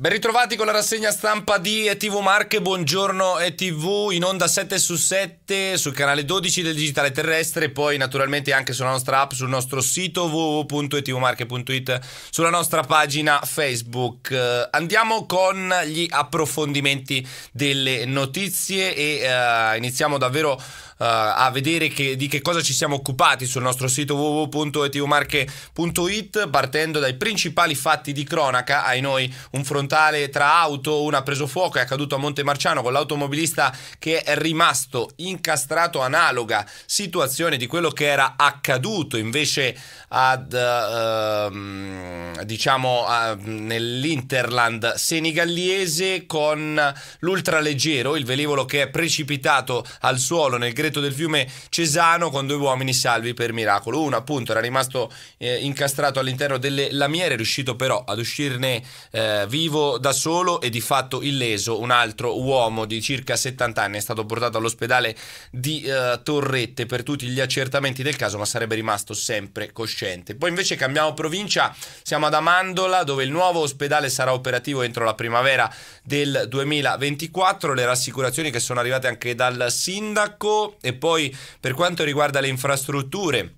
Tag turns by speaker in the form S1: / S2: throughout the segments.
S1: Ben ritrovati con la rassegna stampa di ETV Marche, buongiorno ETV, in onda 7 su 7 sul canale 12 del Digitale Terrestre poi naturalmente anche sulla nostra app, sul nostro sito www.etvmarche.it, sulla nostra pagina Facebook. Andiamo con gli approfondimenti delle notizie e uh, iniziamo davvero eh, a vedere che, di che cosa ci siamo occupati sul nostro sito www.etumarche.it partendo dai principali fatti di cronaca, ai noi un frontale tra auto, una ha preso fuoco, è accaduto a Monte Marciano con l'automobilista che è rimasto incastrato analoga situazione di quello che era accaduto invece ad, uh, diciamo uh, nell'Interland senegalese con l'ultraleggero, il velivolo che è precipitato al suolo nel Grecia stretto del fiume Cesano con due uomini salvi per miracolo. Uno appunto era rimasto eh, incastrato all'interno delle lamiere, è riuscito però ad uscirne eh, vivo da solo e di fatto illeso. Un altro uomo di circa 70 anni è stato portato all'ospedale di eh, Torrette per tutti gli accertamenti del caso, ma sarebbe rimasto sempre cosciente. Poi invece cambiamo provincia, siamo ad Amandola dove il nuovo ospedale sarà operativo entro la primavera del 2024. Le rassicurazioni che sono arrivate anche dal sindaco e poi per quanto riguarda le infrastrutture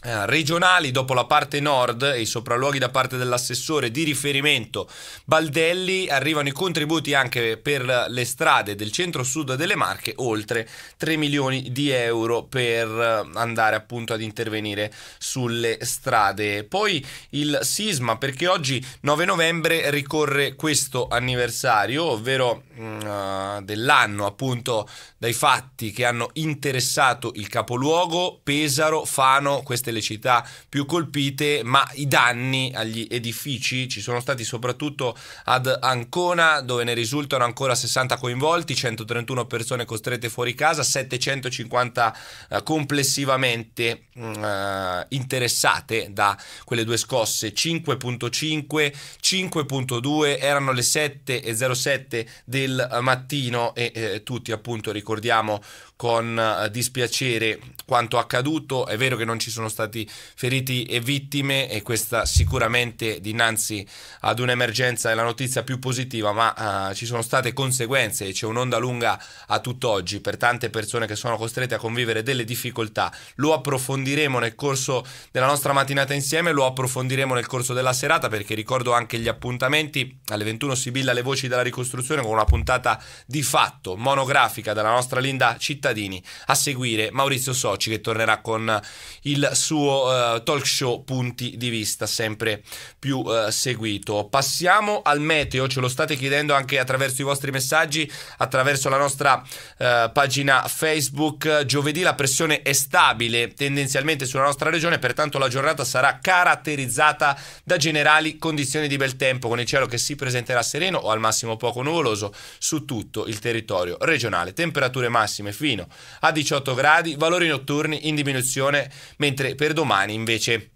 S1: eh, regionali dopo la parte nord e i sopralluoghi da parte dell'assessore di riferimento Baldelli arrivano i contributi anche per le strade del centro-sud delle Marche oltre 3 milioni di euro per eh, andare appunto ad intervenire sulle strade poi il sisma perché oggi 9 novembre ricorre questo anniversario ovvero mh, mm, eh, dell'anno appunto dai fatti che hanno interessato il capoluogo Pesaro Fano queste queste le città più colpite, ma i danni agli edifici ci sono stati soprattutto ad Ancona, dove ne risultano ancora 60 coinvolti, 131 persone costrette fuori casa, 750 eh, complessivamente mm, eh, interessate da quelle due scosse, 5.5, 5.2, erano le 7.07 del mattino e eh, tutti appunto ricordiamo con eh, dispiacere quanto accaduto. È vero che non ci sono stati feriti e vittime e questa sicuramente dinanzi ad un'emergenza è la notizia più positiva, ma uh, ci sono state conseguenze e c'è un'onda lunga a tutt'oggi per tante persone che sono costrette a convivere delle difficoltà. Lo approfondiremo nel corso della nostra mattinata insieme, lo approfondiremo nel corso della serata perché ricordo anche gli appuntamenti alle 21 Sibilla le voci della ricostruzione con una puntata di fatto monografica dalla nostra linda città cittadini. A seguire Maurizio Soci che tornerà con il suo uh, talk show Punti di vista, sempre più uh, seguito. Passiamo al meteo, ce lo state chiedendo anche attraverso i vostri messaggi, attraverso la nostra uh, pagina Facebook. Giovedì la pressione è stabile tendenzialmente sulla nostra regione, pertanto la giornata sarà caratterizzata da generali condizioni di bel tempo, con il cielo che si presenterà sereno o al massimo poco nuvoloso su tutto il territorio regionale. Temperature massime fino mattino a 18 gradi, valori notturni in diminuzione, mentre per domani invece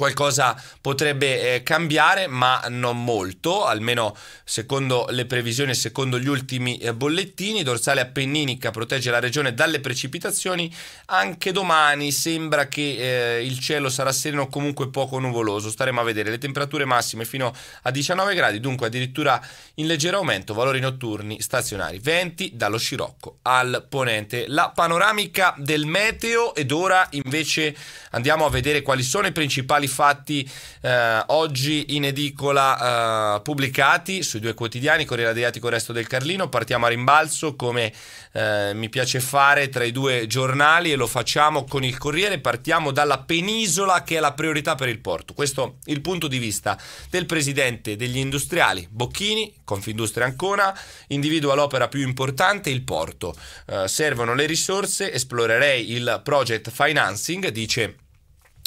S1: qualcosa potrebbe eh, cambiare, ma non molto, almeno secondo le previsioni, e secondo gli ultimi eh, bollettini. Dorsale appenninica protegge la regione dalle precipitazioni. Anche domani sembra che eh, il cielo sarà sereno, comunque poco nuvoloso. Staremo a vedere le temperature massime fino a 19 gradi, dunque addirittura in leggero aumento, valori notturni stazionari 20 dallo Scirocco al ponente. La panoramica del meteo ed ora invece andiamo a vedere quali sono i principali fatti eh, oggi in edicola eh, pubblicati sui due quotidiani, Corriere Adriatico e Resto del Carlino. Partiamo a rimbalzo come eh, mi piace fare tra i due giornali e lo facciamo con il Corriere. Partiamo dalla penisola che è la priorità per il porto. Questo è il punto di vista del presidente degli industriali Bocchini, Confindustria Ancona, individua l'opera più importante, il porto. Eh, servono le risorse, esplorerei il project financing, dice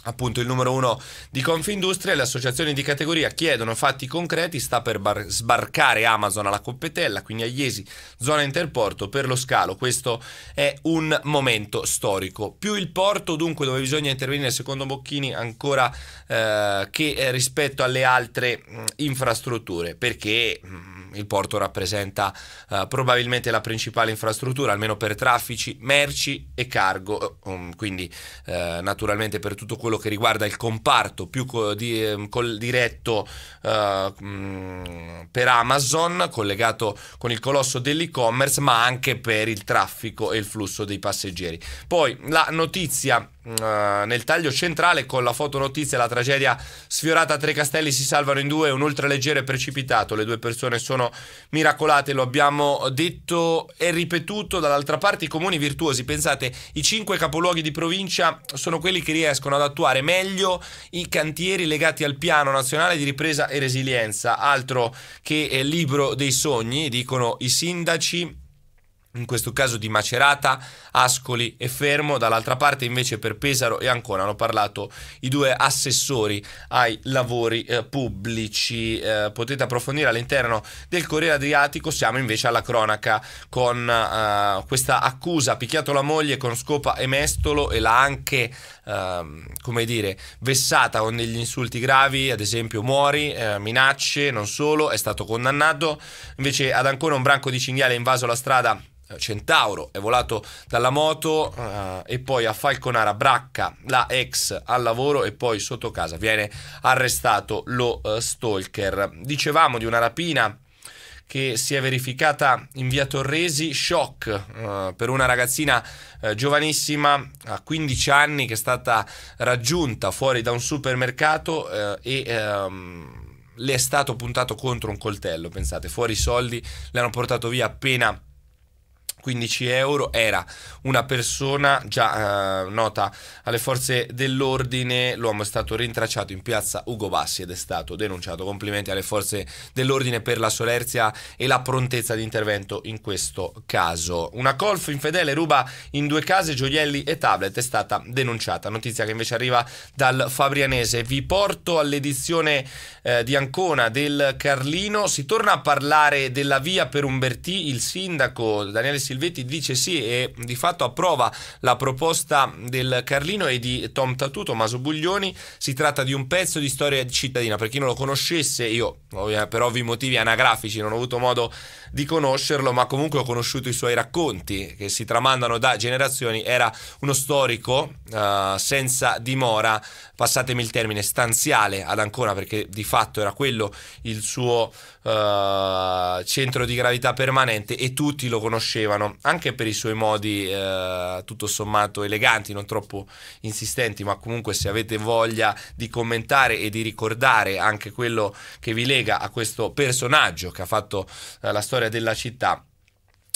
S1: appunto il numero uno di Confindustria le associazioni di categoria chiedono fatti concreti, sta per bar- sbarcare Amazon alla Coppetella, quindi a Iesi, zona interporto per lo scalo, questo è un momento storico. Più il porto dunque dove bisogna intervenire secondo Bocchini ancora eh, che eh, rispetto alle altre mh, infrastrutture, perché... Mh, il porto rappresenta eh, probabilmente la principale infrastruttura, almeno per traffici, merci e cargo, eh, um, quindi eh, naturalmente per tutto quello che riguarda il comparto più co- di, ehm, col diretto eh, mm, per Amazon, collegato con il colosso dell'e-commerce, ma anche per il traffico e il flusso dei passeggeri. Poi la notizia eh, nel taglio centrale con la fotonotizia la tragedia sfiorata a Tre Castelli si salvano in due un ultraleggero è precipitato le due persone sono miracolate lo abbiamo detto e ripetuto dall'altra parte i comuni virtuosi pensate i cinque capoluoghi di provincia sono quelli che riescono ad attuare meglio i cantieri legati al piano nazionale di ripresa e resilienza altro che eh, libro dei sogni dicono i sindaci in questo caso di Macerata, Ascoli e Fermo, dall'altra parte invece per Pesaro e Ancona hanno parlato i due assessori ai lavori eh, pubblici. Eh, potete approfondire all'interno del Corriere Adriatico, siamo invece alla cronaca con eh, questa accusa, ha picchiato la moglie con scopa e mestolo e l'ha anche, ehm, come dire, vessata con degli insulti gravi, ad esempio muori, eh, minacce, non solo, è stato condannato. Invece ad Ancona un branco di cinghiale ha invaso la strada eh, centauro è volato dalla moto uh, e poi a Falconara bracca la ex al lavoro e poi sotto casa viene arrestato lo uh, stalker. Dicevamo di una rapina che si è verificata in via Torresi, shock uh, per una ragazzina uh, giovanissima a 15 anni che è stata raggiunta fuori da un supermercato uh, e um, le è stato puntato contro un coltello, pensate, fuori i soldi, le hanno portato via appena 15 euro era una persona già eh, nota alle forze dell'ordine, l'uomo è stato rintracciato in piazza Ugo Bassi ed è stato denunciato. Complimenti alle forze dell'ordine per la solerzia e la prontezza di intervento in questo caso. Una colf infedele ruba in due case gioielli e tablet è stata denunciata, notizia che invece arriva dal Fabrianese. Vi porto all'edizione eh, di Ancona del Carlino, si torna a parlare della via per Umberti. il sindaco Daniele Silvestri Silvetti dice sì e di fatto approva la proposta del Carlino e di Tom Tatù, Tommaso Buglioni. Si tratta di un pezzo di storia cittadina. Per chi non lo conoscesse, io per ovvi motivi anagrafici non ho avuto modo di conoscerlo, ma comunque ho conosciuto i suoi racconti che si tramandano da generazioni. Era uno storico eh, senza dimora, passatemi il termine, stanziale ad Ancona, perché di fatto era quello il suo eh, centro di gravità permanente e tutti lo conoscevano italiano, anche per i suoi modi eh, tutto sommato eleganti, non troppo insistenti, ma comunque se avete voglia di commentare e di ricordare anche quello che vi lega a questo personaggio che ha fatto eh, la storia della città,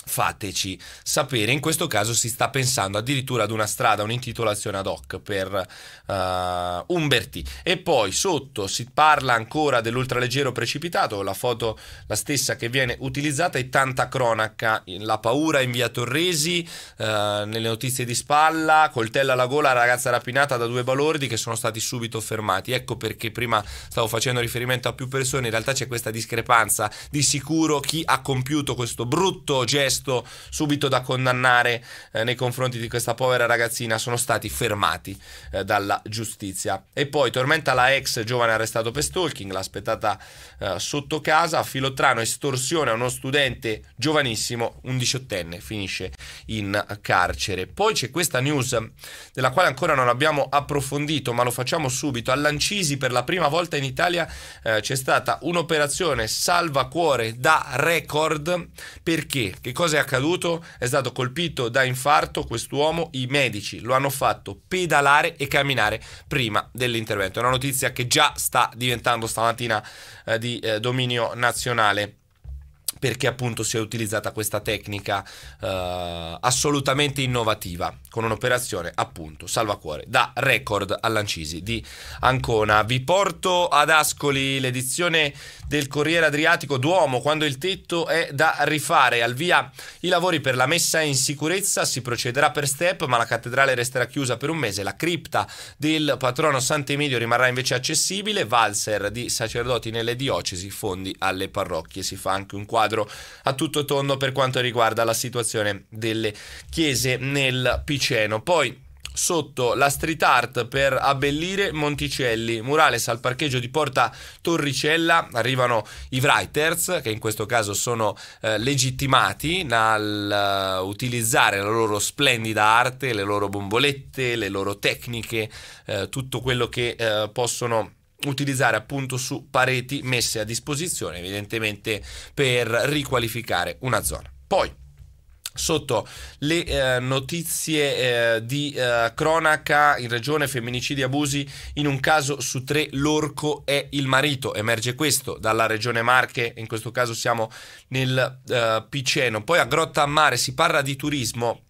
S1: fateci sapere. In questo caso si sta pensando addirittura ad una strada, un'intitolazione ad hoc per uh, eh, Umberti. E poi sotto si parla ancora dell'ultraleggero precipitato, la foto la stessa che viene utilizzata e tanta cronaca, la paura in via Torresi, uh, nelle notizie di spalla, coltella alla gola, ragazza rapinata da due balordi che sono stati subito fermati. Ecco perché prima stavo facendo riferimento a più persone, in realtà c'è questa discrepanza. Di sicuro chi ha compiuto questo brutto gesto gesto subito da condannare eh, nei confronti di questa povera ragazzina sono stati fermati eh, dalla giustizia. E poi tormenta la ex giovane arrestato per stalking, l'ha aspettata eh, sotto casa, Filotrano estorsione a uno studente giovanissimo, un diciottenne, finisce in carcere. Poi c'è questa news della quale ancora non abbiamo approfondito, ma lo facciamo subito. All'Ancisi per la prima volta in Italia eh, c'è stata un'operazione salva cuore da record. Perché? Che cosa cosa è accaduto? È stato colpito da infarto quest'uomo, i medici lo hanno fatto pedalare e camminare prima dell'intervento. È una notizia che già sta diventando stamattina eh, di eh, dominio nazionale perché appunto si è utilizzata questa tecnica eh, assolutamente innovativa con un'operazione appunto salvacuore da record all'Ancisi di Ancona. Vi porto ad Ascoli l'edizione del Corriere Adriatico Duomo, quando il tetto è da rifare. Al via i lavori per la messa in sicurezza, si procederà per step, ma la cattedrale resterà chiusa per un mese. La cripta del patrono Sant'Emidio rimarrà invece accessibile, valzer di sacerdoti nelle diocesi, fondi alle parrocchie. Si fa anche un quadro a tutto tondo per quanto riguarda la situazione delle chiese nel Piceno. Poi sotto la street art per abbellire Monticelli, murales al parcheggio di Porta Torricella, arrivano i writers che in questo caso sono eh, legittimati nel uh, eh, utilizzare la loro splendida arte, le loro bombolette, le loro tecniche, eh, tutto quello che eh, possono utilizzare appunto su pareti messe a disposizione evidentemente per riqualificare una zona. Poi sotto le eh, notizie eh, di eh, cronaca in regione femminicidi e abusi in un caso su tre l'orco è il marito emerge questo dalla regione Marche in questo caso siamo nel eh, Piceno poi a Grotta a Mare si parla di turismo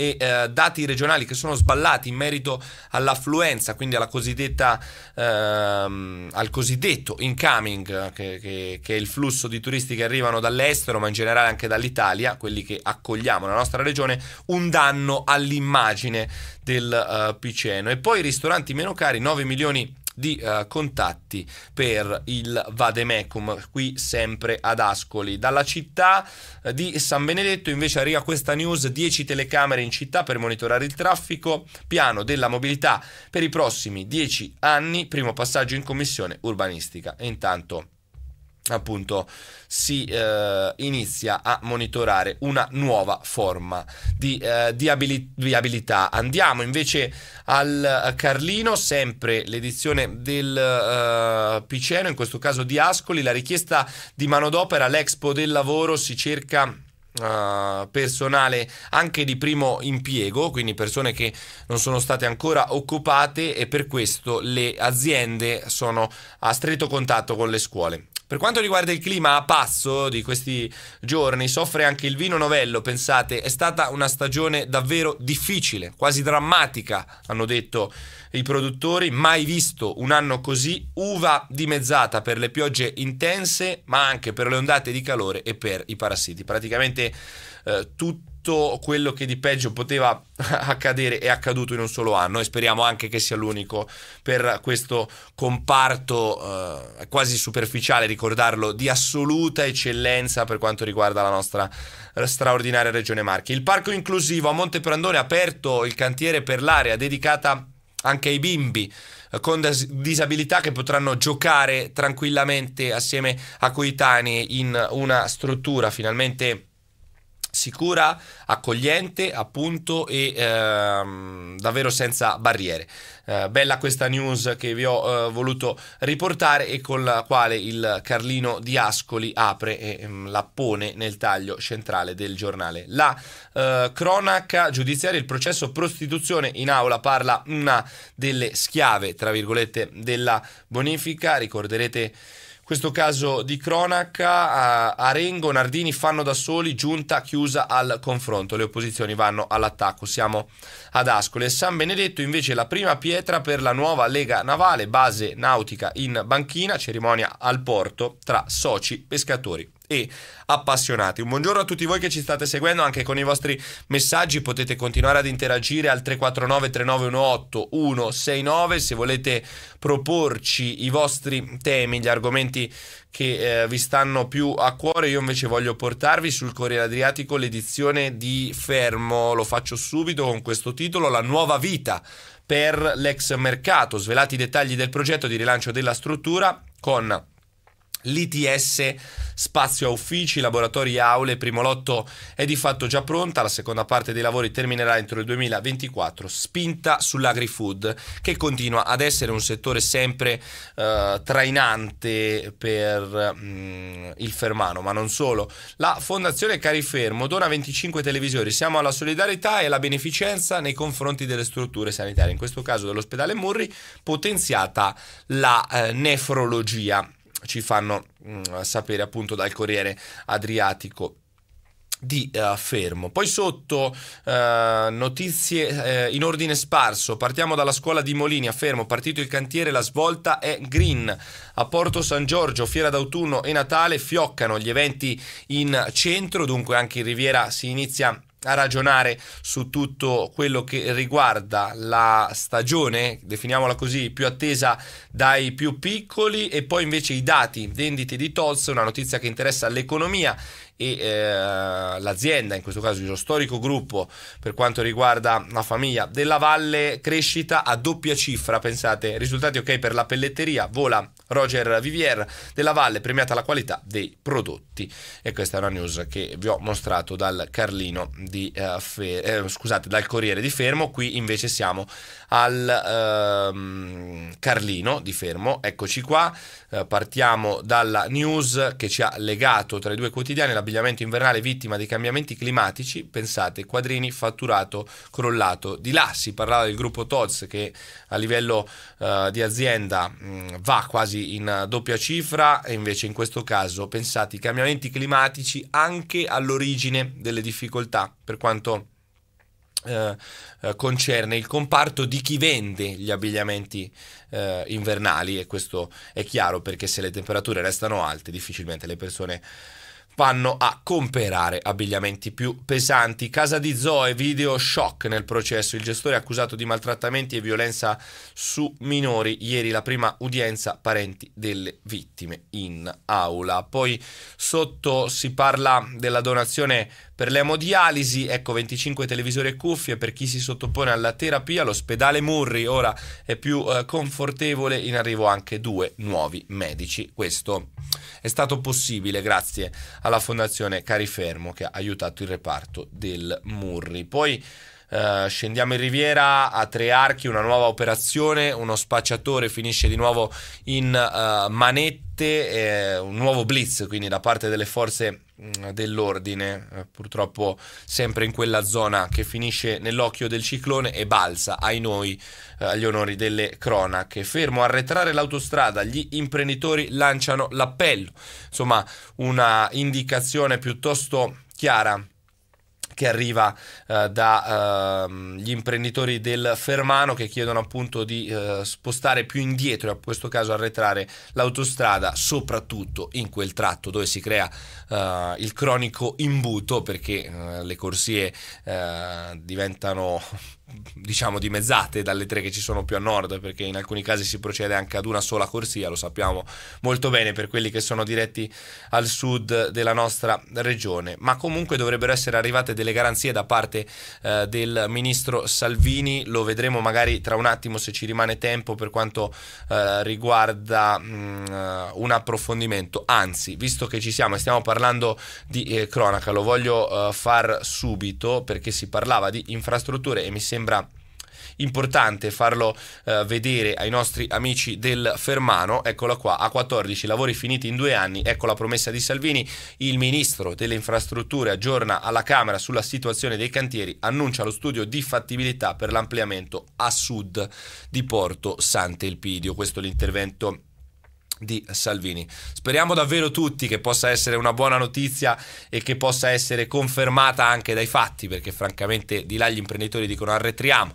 S1: e eh, dati regionali che sono sballati in merito all'affluenza, quindi alla cosiddetta, ehm, al cosiddetto incoming, che, che, che, è il flusso di turisti che arrivano dall'estero, ma in generale anche dall'Italia, quelli che accogliamo nella nostra regione, un danno all'immagine del eh, Piceno. E poi i ristoranti meno cari, 9 milioni di uh, contatti per il Vademecum, qui sempre ad Ascoli. Dalla città eh, di San Benedetto invece arriva questa news, 10 telecamere in città per monitorare il traffico, piano della mobilità per i prossimi 10 anni, primo passaggio in commissione urbanistica. E intanto appunto si eh, inizia a monitorare una nuova forma di, eh, di, abili- di, abilità. Andiamo invece al eh, Carlino, sempre l'edizione del eh, Piceno, in questo caso di Ascoli, la richiesta di manodopera all'Expo del lavoro si cerca Uh, personale anche di primo impiego, quindi persone che non sono state ancora occupate e per questo le aziende sono a stretto contatto con le scuole. Per quanto riguarda il clima a passo di questi giorni, soffre anche il vino novello, pensate, è stata una stagione davvero difficile, quasi drammatica, hanno detto i produttori, mai visto un anno così, uva dimezzata per le piogge intense, ma anche per le ondate di calore e per i parassiti. Praticamente eh, tutto quello che di peggio poteva accadere è accaduto in un solo anno e speriamo anche che sia l'unico per questo comparto eh, quasi superficiale ricordarlo di assoluta eccellenza per quanto riguarda la nostra straordinaria regione Marche. Il parco inclusivo a Monte Prandone ha aperto il cantiere per l'area dedicata a anche ai bimbi eh, con disabilità che potranno giocare tranquillamente assieme a coetanei in una struttura finalmente sicura, accogliente appunto e ehm, davvero senza barriere. Eh, bella questa news che vi ho eh, voluto riportare e con la quale il Carlino di Ascoli apre e ehm, la pone nel taglio centrale del giornale. La eh, cronaca giudiziaria, il processo prostituzione in aula parla una delle schiave, tra virgolette, della bonifica, ricorderete questo caso di cronaca, Arengo, Nardini fanno da soli, giunta chiusa al confronto, le opposizioni vanno all'attacco, siamo ad Ascoli. San Benedetto invece la prima pietra per la nuova Lega Navale, base nautica in banchina, cerimonia al porto tra soci pescatori e appassionati. Un buongiorno a tutti voi che ci state seguendo anche con i vostri messaggi, potete continuare ad interagire al 349 3918 169 se volete proporci i vostri temi, gli argomenti che eh, vi stanno più a cuore. Io invece voglio portarvi sul Corriere Adriatico l'edizione di Fermo, lo faccio subito con questo titolo, La nuova vita per l'ex mercato, svelati i dettagli del progetto di rilancio della struttura con L'ITS spazio a uffici, laboratori, e aule, primo lotto è di fatto già pronta, la seconda parte dei lavori terminerà entro il 2024, spinta sull'agri-food che continua ad essere un settore sempre eh, trainante per mh, mm, il Fermano, ma non solo. La Fondazione Carifermo dona 25 televisori, siamo alla solidarietà e alla beneficenza nei confronti delle strutture sanitarie, in questo caso dell'ospedale Murri, potenziata la eh, nefrologia ci fanno mh, mm, sapere appunto dal Corriere Adriatico di uh, Fermo. Poi sotto uh, notizie uh, in ordine sparso, partiamo dalla scuola di Molini a Fermo, partito il cantiere, la svolta è green. A Porto San Giorgio, fiera d'autunno e Natale fioccano gli eventi in centro, dunque anche in Riviera si inizia a ragionare su tutto quello che riguarda la stagione, definiamola così, più attesa dai più piccoli e poi invece i dati vendite di Tolz, una notizia che interessa l'economia e eh, l'azienda, in questo caso lo storico gruppo per quanto riguarda la famiglia della Valle, crescita a doppia cifra, pensate, risultati ok per la pelletteria, vola Roger Vivier della Valle, premiata la qualità dei prodotti. E questa è una news che vi ho mostrato dal Carlino di eh, Fer- eh, scusate, dal Corriere di Fermo, qui invece siamo al ehm, Carlino di Fermo. Eccoci qua, eh, partiamo dalla news che ci ha legato tra i due quotidiani, la l'abbigliamento invernale vittima dei cambiamenti climatici, pensate, quadrini fatturato crollato. Di là si parlava del gruppo Toz che a livello uh, di azienda mh, mm, va quasi in eh, doppia cifra e invece in questo caso pensate i cambiamenti climatici anche all'origine delle difficoltà per quanto eh, eh, concerne il comparto di chi vende gli abbigliamenti eh, invernali e questo è chiaro perché se le temperature restano alte difficilmente le persone vanno a comprare abbigliamenti più pesanti. Casa di Zoe, video shock nel processo. Il gestore è accusato di maltrattamenti e violenza su minori. Ieri la prima udienza parenti delle vittime in aula. Poi sotto si parla della donazione per l'emodialisi, ecco 25 televisori e cuffie per chi si sottopone alla terapia. L'ospedale Murri ora è più eh, confortevole, in arrivo anche due nuovi medici. Questo è stato possibile grazie a alla Fondazione Carifermo che ha aiutato il reparto del Murri. Poi Uh, scendiamo in riviera a tre archi, una nuova operazione, uno spacciatore finisce di nuovo in uh, manette, eh, un nuovo blitz quindi da parte delle forze Mm, dell'ordine, eh, purtroppo sempre in quella zona che finisce nell'occhio del ciclone e balza ai noi eh, agli onori delle cronache. Fermo a arretrare l'autostrada, gli imprenditori lanciano l'appello. Insomma, una indicazione piuttosto chiara che arriva eh, dagli ehm, eh, imprenditori del Fermano che chiedono appunto di eh, spostare più indietro, in questo caso arretrare l'autostrada, soprattutto in quel tratto dove si crea eh, il cronico imbuto perché eh, le corsie eh, diventano diciamo dimezzate dalle tre che ci sono più a nord perché in alcuni casi si procede anche ad una sola corsia lo sappiamo molto bene per quelli che sono diretti al sud della nostra regione ma comunque dovrebbero essere arrivate delle garanzie da parte eh, del ministro Salvini lo vedremo magari tra un attimo se ci rimane tempo per quanto eh, riguarda mh, mm, un approfondimento anzi visto che ci siamo e stiamo parlando di eh, cronaca lo voglio eh, far subito perché si parlava di infrastrutture e mi sembra sembra importante farlo eh, vedere ai nostri amici del Fermano. Eccola qua, a 14 lavori finiti in due anni, ecco la promessa di Salvini. Il ministro delle infrastrutture aggiorna alla Camera sulla situazione dei cantieri, annuncia lo studio di fattibilità per l'ampliamento a sud di Porto Sant'Elpidio. Questo è l'intervento di Salvini. Speriamo davvero tutti che possa essere una buona notizia e che possa essere confermata anche dai fatti, perché francamente di là gli imprenditori dicono arretriamo,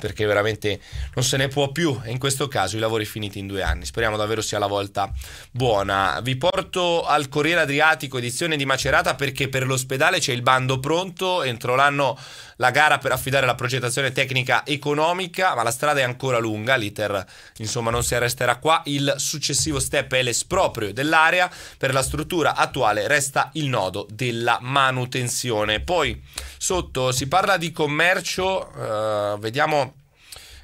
S1: perché veramente non se ne può più e in questo caso i lavori finiti in due anni. Speriamo davvero sia la volta buona. Vi porto al Corriere Adriatico, edizione di Macerata, perché per l'ospedale c'è il bando pronto, entro l'anno la gara per affidare la progettazione tecnica economica, ma la strada è ancora lunga, l'iter insomma non si arresterà qua, il successivo step è l'esproprio dell'area, per la struttura attuale resta il nodo della manutenzione. Poi sotto si parla di commercio, eh, vediamo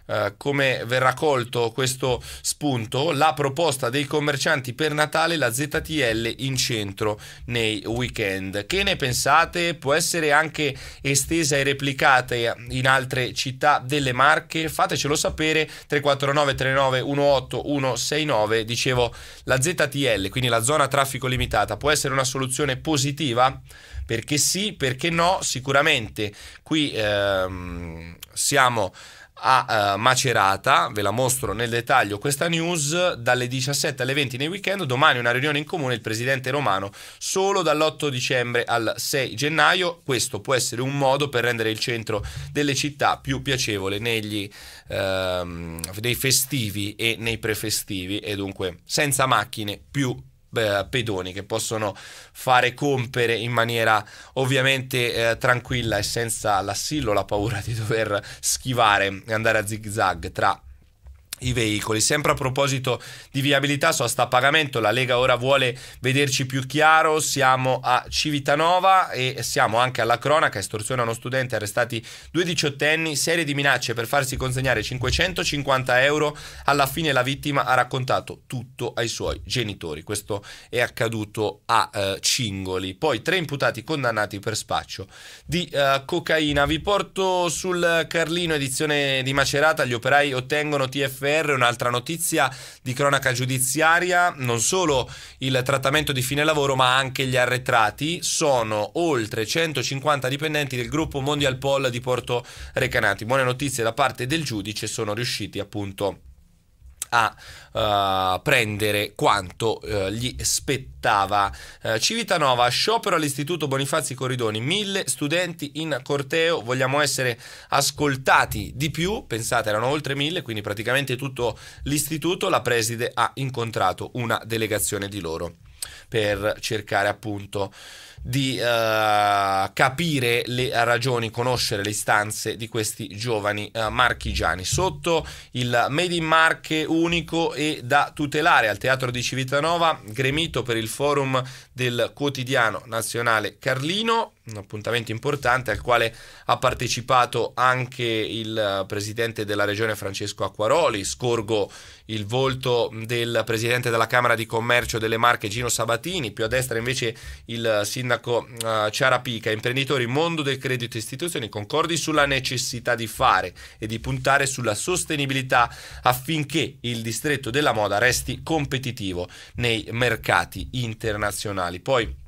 S1: eh, come verrà colto questo spunto, la proposta dei commercianti per Natale, la ZTL in centro nei weekend. Che ne pensate? Può essere anche estesa e replicata in altre città delle Marche? Fatecelo sapere 349 39 18 169. Dicevo la ZTL, quindi la zona traffico limitata, può essere una soluzione positiva? Perché sì, perché no? Sicuramente qui ehm, siamo a uh, Macerata, ve la mostro nel dettaglio questa news, dalle 17 alle 20 nei weekend, domani una riunione in comune, il presidente romano, solo dall'8 dicembre al 6 gennaio, questo può essere un modo per rendere il centro delle città più piacevole negli, uh, ehm, nei festivi e nei prefestivi e dunque senza macchine più pedoni che possono fare compere in maniera ovviamente eh, tranquilla e senza l'assillo la paura di dover schivare e andare a zig zag tra i veicoli. Sempre a proposito di viabilità, sosta a pagamento, la Lega ora vuole vederci più chiaro, siamo a Civitanova e siamo anche alla cronaca, estorsione a uno studente, arrestati due diciottenni, serie di minacce per farsi consegnare 550 euro, alla fine la vittima ha raccontato tutto ai suoi genitori, questo è accaduto a eh, Cingoli. Poi tre imputati condannati per spaccio di eh, cocaina, vi porto sul Carlino edizione di Macerata, gli operai ottengono TFR TFR, un'altra notizia di cronaca giudiziaria, non solo il trattamento di fine lavoro ma anche gli arretrati, sono oltre 150 dipendenti del gruppo Mondial Pol di Porto Recanati. Buone notizie da parte del giudice, sono riusciti appunto a uh, prendere quanto uh, gli spettava. Uh, Civitanova, sciopero all'Istituto Bonifazi Corridoni, mille studenti in corteo, vogliamo essere ascoltati di più, pensate erano oltre mille, quindi praticamente tutto l'istituto, la preside ha incontrato una delegazione di loro per cercare appunto di uh, capire le ragioni, conoscere le istanze di questi giovani uh, marchigiani. Sotto il Made in Marche unico e da tutelare al Teatro di Civitanova, gremito per il forum del quotidiano nazionale Carlino, un appuntamento importante al quale ha partecipato anche il eh, presidente della regione Francesco Acquaroli. Scorgo il volto del presidente della Camera di Commercio delle Marche Gino Sabatini, più a destra invece il eh, sindaco uh, Ciarapica. Imprenditori, mondo del credito e istituzioni concordi sulla necessità di fare e di puntare sulla sostenibilità affinché il distretto della moda resti competitivo nei mercati internazionali. Poi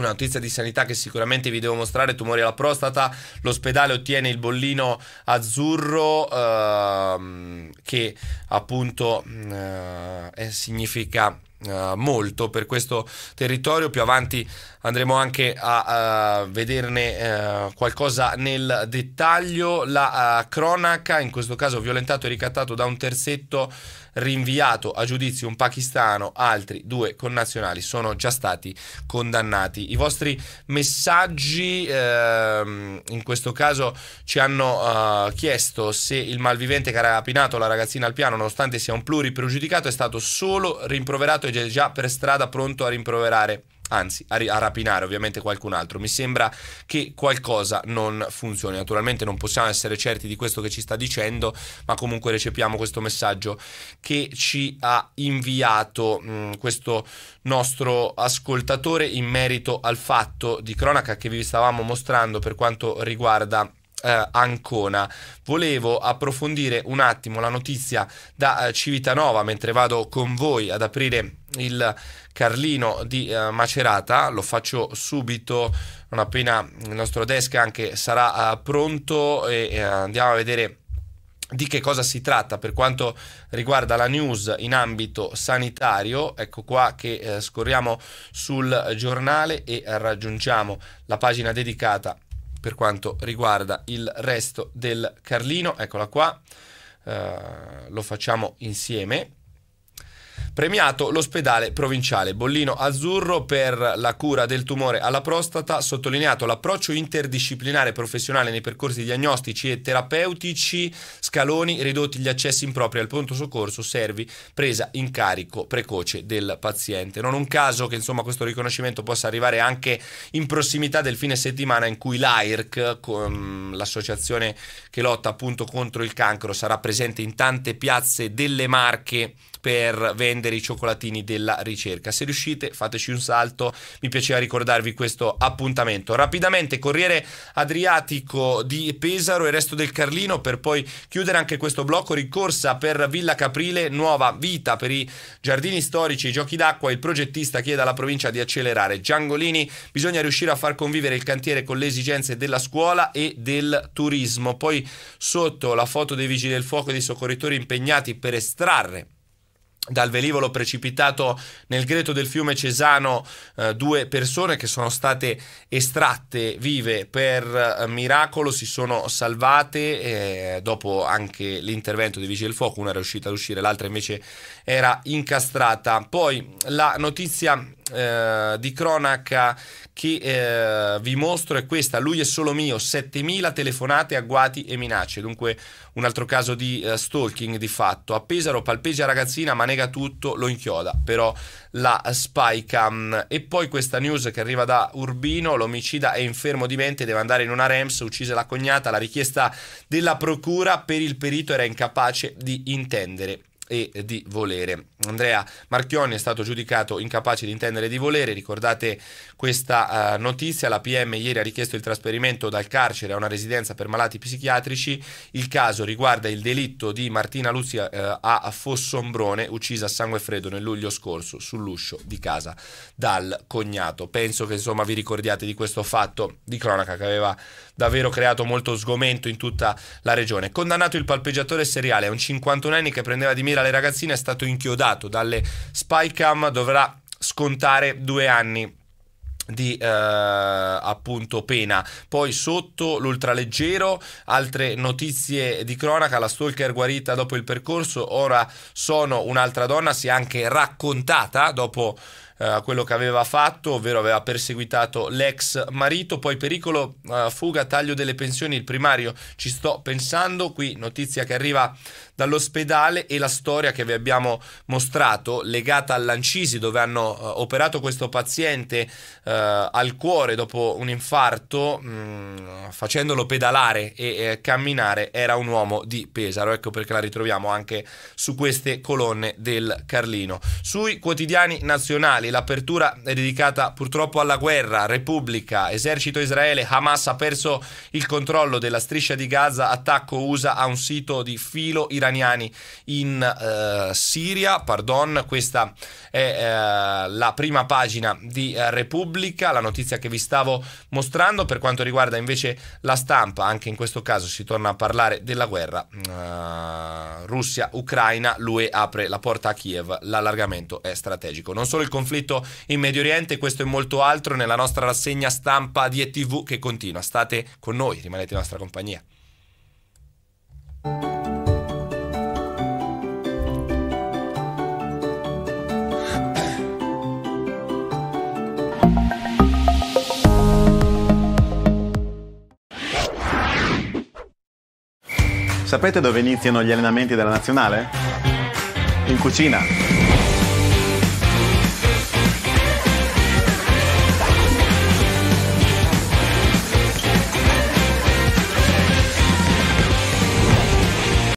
S1: una notizia di sanità che sicuramente vi devo mostrare, tumori alla prostata, l'ospedale ottiene il bollino azzurro ehm, che appunto mm, eh, eh, significa eh, molto per questo territorio, più avanti andremo anche a, a eh, vederne eh, qualcosa nel dettaglio, la eh, cronaca, in questo caso violentato e ricattato da un terzetto rinviato a giudizio un pakistano, altri due connazionali sono già stati condannati. I vostri messaggi ehm, in questo caso ci hanno eh, chiesto se il malvivente che ha rapinato la ragazzina al piano, nonostante sia un pluripregiudicato, è stato solo rimproverato ed è già per strada pronto a rimproverare anzi a, a, rapinare ovviamente qualcun altro. Mi sembra che qualcosa non funzioni. Naturalmente non possiamo essere certi di questo che ci sta dicendo, ma comunque recepiamo questo messaggio che ci ha inviato mh, mm, questo nostro ascoltatore in merito al fatto di cronaca che vi stavamo mostrando per quanto riguarda eh, Ancona. Volevo approfondire un attimo la notizia da eh, Civitanova mentre vado con voi ad aprire il Carlino di eh, Macerata, lo faccio subito non appena il nostro desk anche sarà eh, pronto e eh, andiamo a vedere di che cosa si tratta per quanto riguarda la news in ambito sanitario. Ecco qua che eh, scorriamo sul giornale e raggiungiamo la pagina dedicata per quanto riguarda il resto del Carlino. Eccola qua, uh, lo facciamo insieme. Premiato l'ospedale provinciale Bollino Azzurro per la cura del tumore alla prostata, sottolineato l'approccio interdisciplinare professionale nei percorsi diagnostici e terapeutici, scaloni, ridotti gli accessi impropri al pronto soccorso, servi presa in carico precoce del paziente. Non un caso che insomma, questo riconoscimento possa arrivare anche in prossimità del fine settimana in cui l'AIRC, l'associazione che lotta appunto contro il cancro, sarà presente in tante piazze delle Marche per vendere i cioccolatini della ricerca. Se riuscite fateci un salto, mi piaceva ricordarvi questo appuntamento. Rapidamente Corriere Adriatico di Pesaro e resto del Carlino per poi chiudere anche questo blocco, ricorsa per Villa Caprile, nuova vita per i giardini storici i giochi d'acqua, il progettista chiede alla provincia di accelerare. Giangolini, bisogna riuscire a far convivere il cantiere con le esigenze della scuola e del turismo. Poi sotto la foto dei vigili del fuoco e dei soccorritori impegnati per estrarre dal velivolo precipitato nel greto del fiume Cesano eh, due persone che sono state estratte vive per eh, miracolo, si sono salvate eh, dopo anche l'intervento dei Vigili del Fuoco, una è riuscita ad uscire, l'altra invece era incastrata. Poi la notizia eh, di cronaca che eh, vi mostro è questa, lui è solo mio, 7000 telefonate, agguati e minacce, dunque un altro caso di eh, stalking di fatto, a Pesaro palpeggia ragazzina ma nega tutto, lo inchioda, però la Spycam mm, e poi questa news che arriva da Urbino, l'omicida è infermo di mente, deve andare in una REMS, uccise la cognata, la richiesta della procura per il perito era incapace di intendere e di volere. Andrea Marchioni è stato giudicato incapace di intendere di volere, ricordate questa uh, notizia, la PM ieri ha richiesto il trasferimento dal carcere a una residenza per malati psichiatrici, il caso riguarda il delitto di Martina Luzia uh, a Fossombrone, uccisa a sangue freddo nel luglio scorso sull'uscio di casa dal cognato. Penso che insomma vi ricordiate di questo fatto di cronaca che aveva davvero creato molto sgomento in tutta la regione. Condannato il palpeggiatore seriale, è un 51enne che prendeva di mira le ragazzine è stato inchiodato dalle spy cam, dovrà scontare due anni di eh, appunto pena poi sotto l'ultraleggero altre notizie di cronaca la stalker guarita dopo il percorso ora sono un'altra donna si è anche raccontata dopo eh, a quello che aveva fatto, ovvero aveva perseguitato l'ex marito, poi pericolo, eh, fuga, taglio delle pensioni, il primario, ci sto pensando, qui notizia che arriva dall'ospedale e la storia che vi abbiamo mostrato legata all'Ancisi dove hanno eh, operato questo paziente eh, al cuore dopo un infarto mh, mm, facendolo pedalare e eh, camminare era un uomo di Pesaro ecco perché la ritroviamo anche su queste colonne del Carlino sui quotidiani nazionali l'apertura è dedicata purtroppo alla guerra, Repubblica, esercito Israele, Hamas ha perso il controllo della striscia di Gaza, attacco USA a un sito di filo iraniani in eh, Siria, pardon, questa è eh, la prima pagina di eh, Repubblica, la notizia che vi stavo mostrando, per quanto riguarda invece la stampa, anche in questo caso si torna a parlare della guerra uh, Russia-Ucraina, l'UE apre la porta a Kiev, l'allargamento è strategico. Non solo il conflitto solito in Medio Oriente, questo e molto altro nella nostra rassegna stampa di ETV che continua. State con noi, rimanete in nostra compagnia. Sapete dove iniziano gli allenamenti della nazionale? In cucina.